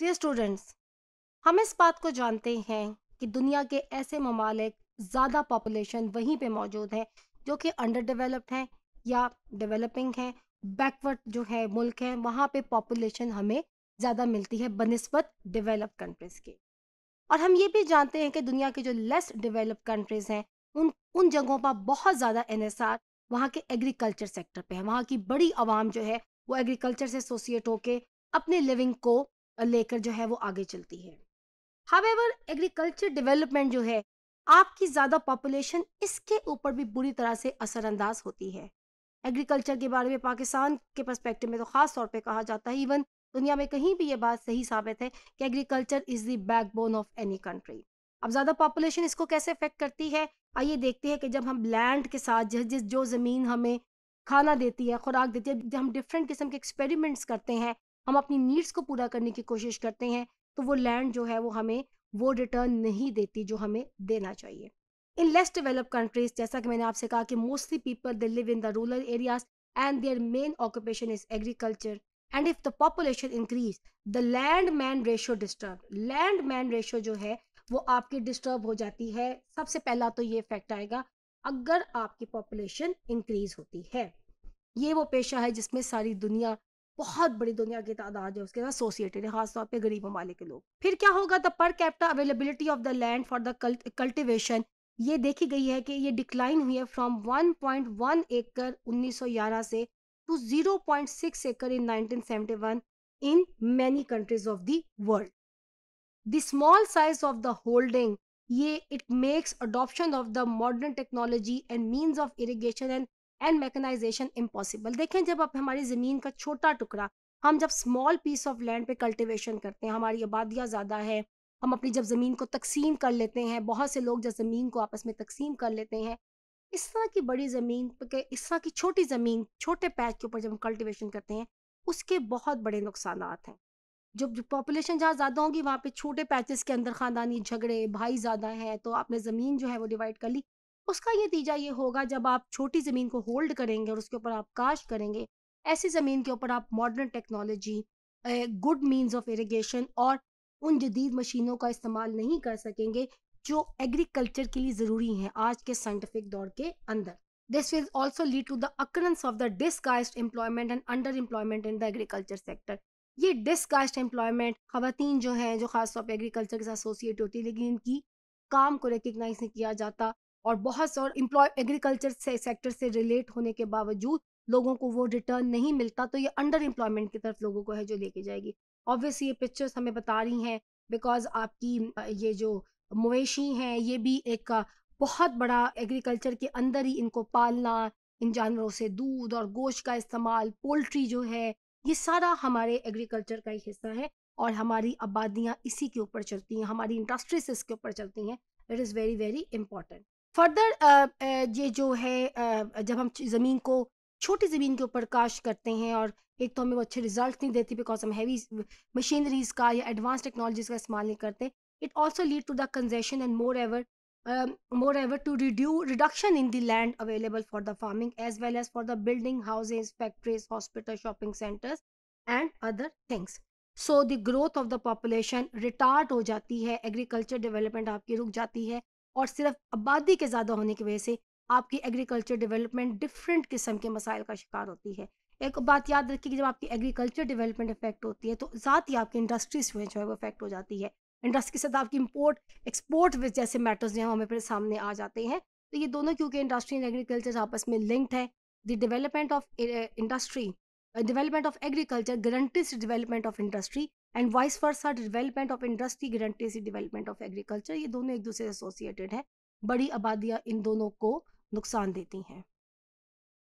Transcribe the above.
dear students हम इस बात को जानते हैं कि दुनिया के ऐसे ममालिक ज़्यादा पॉपुलेशन वहीं पे मौजूद हैं जो कि अंडर डेवलप्ड हैं या डेवलपिंग हैं बैकवर्ड जो है मुल्क है वहाँ पे पॉपुलेशन हमें ज़्यादा मिलती है बनस्बत डेवलप कंट्रीज़ की और हम ये भी जानते हैं कि दुनिया के जो लेस डेवलप कंट्रीज़ हैं उन उन जगहों पर बहुत ज़्यादा एनएसआर वहाँ के एग्रीकल्चर सेक्टर पर है वहाँ की बड़ी आवाम जो है वो एग्रीकल्चर से एसोसिएट होकर अपने लिविंग को लेकर जो है वो आगे चलती है हावेवर एग्रीकल्चर डेवलपमेंट जो है आपकी ज़्यादा पॉपुलेशन इसके ऊपर भी बुरी तरह से असरअंदाज होती है एग्रीकल्चर के बारे में पाकिस्तान के परस्पेक्टिव में तो ख़ास तौर पर कहा जाता है इवन दुनिया में कहीं भी ये बात सही साबित है कि agriculture is the backbone of any country अब ज़्यादा पॉपुलेशन इसको कैसे अफेक्ट करती है आइए देखते हैं कि जब हम लैंड के साथ जिस जिस जो ज़मीन हमें खाना देती है खुराक देती है जब हम डिफरेंट किस्म के एक्सपेरिमेंट्स करते हैं हम अपनी नीड्स को पूरा करने की कोशिश करते हैं तो वो लैंड जो है वो हमें वो रिटर्न नहीं देती जो हमें देना चाहिए इन लेस डेवलप कंट्रीज जैसा कि मैंने आपसे कहा कि mostly people they live in the rural areas and their main occupation is agriculture and if the population increase the land man ratio disturb land man ratio जो है वो आपकी डिस्टर्ब हो जाती है सबसे पहला तो ये इफेक्ट आएगा अगर आपकी पॉपुलेशन इंक्रीज होती है ये वो पेशा है जिसमें सारी दुनिया बहुत बड़ी दुनिया की तादाद है उसके साथ एसोसिएटेड है खासतौर पर गरीब ममालिक के लोग फिर क्या होगा the per capita availability of the land for the cultivation ये देखी गई है कि ये डिक्लाइन हुई है फ्रॉम 1.1 एकड़ 1911 से to 0.6 acre in 1971 in many countries of the world the small size of the holding ये it makes adoption of the modern technology and means of irrigation and and mechanisation impossible देखें जब आप हमारी ज़मीन का छोटा टुकड़ा हम जब स्मॉल पीस ऑफ लैंड पे कल्टिवेशन करते हैं हमारी आबादियाँ ज़्यादा है हम अपनी जब ज़मीन को तकसीम कर लेते हैं बहुत से लोग जब ज़मीन को आपस में तकसीम कर लेते हैं इस तरह की बड़ी ज़मीन के इस तरह की छोटी ज़मीन छोटे पैच के ऊपर जब हम कल्टिवेशन करते हैं उसके बहुत बड़े नुकसान हैं जब जो पॉपुलेशन जहाँ ज़्यादा होगी वहाँ पे छोटे पैचेस के अंदर ख़ानदानी झगड़े भाई ज़्यादा हैं तो आपने ज़मीन जो है वो डिवाइड कर ली उसका ये नतीजा ये होगा जब आप छोटी ज़मीन को होल्ड करेंगे और उसके ऊपर आप काश करेंगे ऐसी ज़मीन के ऊपर आप modern technology good means of irrigation और उन जदीद मशीनों का इस्तेमाल नहीं कर सकेंगे जो एग्रीकल्चर के लिए ज़रूरी हैं आज के साइंटिफिक दौर के अंदर this will also lead to the occurrence of the disguised employment and under employment in the agriculture sector ये डिसगाइस्ड एम्प्लॉयमेंट खातन जो हैं जो खासतौर पर एग्रीकल्चर के साथ एसोसिएट होती है लेकिन इनकी काम को रिकगनाइज नहीं किया जाता और बहुत सौ इम्प्लॉय एग्रीकल्चर से सेक्टर से रिलेट होने के बावजूद लोगों को वो रिटर्न नहीं मिलता तो ये अंडर एम्प्लॉयमेंट की तरफ लोगों को है जो लेके जाएगी ऑब्वियसली ये पिक्चर्स हमें बता रही हैं बिकॉज आपकी ये जो मवेशी हैं ये भी एक बहुत बड़ा एग्रीकल्चर के अंदर ही इनको पालना इन जानवरों से दूध और गोश्त का इस्तेमाल पोल्ट्री जो है ये सारा हमारे एग्रीकल्चर का ही हिस्सा है और हमारी आबादियाँ इसी के ऊपर चलती हैं हमारी इंडस्ट्रीज इसके ऊपर चलती हैं it is very very important further ये जो है जब हम ज़मीन को छोटी ज़मीन के ऊपर काश करते हैं और एक तो हमें वो अच्छे रिजल्ट नहीं देती बिकॉज हम हैवी मशीनरीज का या एडवांस टेक्नोलॉजीज का इस्तेमाल नहीं करते it also lead to the congestion and moreover moreover to reduce reduction in the land available for the farming as well as for the building houses factories hospital shopping centres and other things so the growth of the population retard हो जाती है agriculture development आपकी रुक जाती है और सिर्फ आबादी के ज़्यादा होने की वजह से आपकी एग्रीकल्चर डेवलपमेंट डिफरेंट किस्म के मसाइल का शिकार होती है एक बात याद रखिए कि जब आपकी एग्रीकल्चर डेवलपमेंट इफेक्ट होती है तो ज़ात ही आपकी इंडस्ट्रीज में जो है वो इफेक्ट हो जाती है इंडस्ट्री के साथ आपकी इम्पोर्ट एक्सपोर्ट जैसे मैटर्स जो हैं हमें फिर सामने आ जाते हैं तो ये दोनों क्योंकि इंडस्ट्री एंड एग्रीकल्चर आपस में लिंक्ड है the development of industry development of agriculture guarantees development of industry and vice versa development of industry guarantees development of agriculture ये दोनों एक दूसरे से एसोसिएटेड है बड़ी आबादियाँ इन दोनों को नुकसान देती हैं